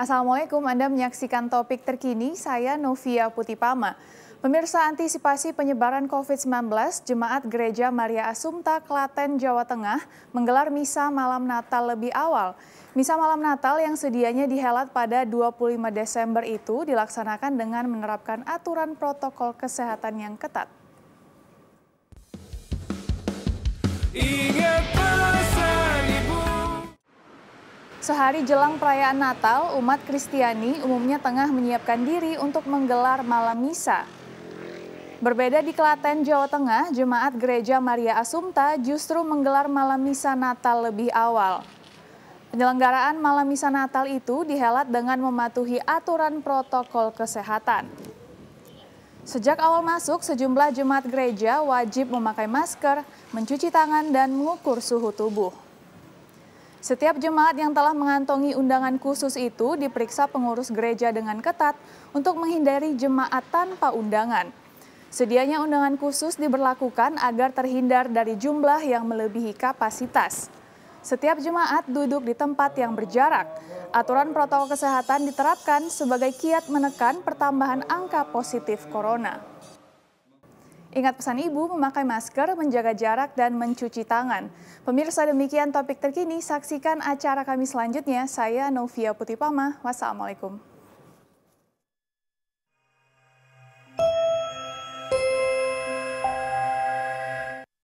Assalamualaikum, Anda menyaksikan topik terkini, saya Novia Putipama. Pemirsa antisipasi penyebaran COVID-19, Jemaat Gereja Maria Asumta, Klaten, Jawa Tengah menggelar Misa Malam Natal lebih awal. Misa Malam Natal yang sedianya dihelat pada 25 Desember itu dilaksanakan dengan menerapkan aturan protokol kesehatan yang ketat. Sehari jelang perayaan Natal, umat Kristiani umumnya tengah menyiapkan diri untuk menggelar malam misa. Berbeda di Klaten, Jawa Tengah, jemaat Gereja Maria Asumta justru menggelar malam misa Natal lebih awal. Penyelenggaraan malam misa Natal itu dihelat dengan mematuhi aturan protokol kesehatan. Sejak awal masuk, sejumlah jemaat gereja wajib memakai masker, mencuci tangan, dan mengukur suhu tubuh. Setiap jemaat yang telah mengantongi undangan khusus itu diperiksa pengurus gereja dengan ketat untuk menghindari jemaat tanpa undangan. Sedianya undangan khusus diberlakukan agar terhindar dari jumlah yang melebihi kapasitas. Setiap jemaat duduk di tempat yang berjarak. Aturan protokol kesehatan diterapkan sebagai kiat menekan pertambahan angka positif corona. Ingat pesan ibu, memakai masker, menjaga jarak, dan mencuci tangan. Pemirsa demikian topik terkini, saksikan acara kami selanjutnya. Saya Novia Putipama, wassalamualaikum.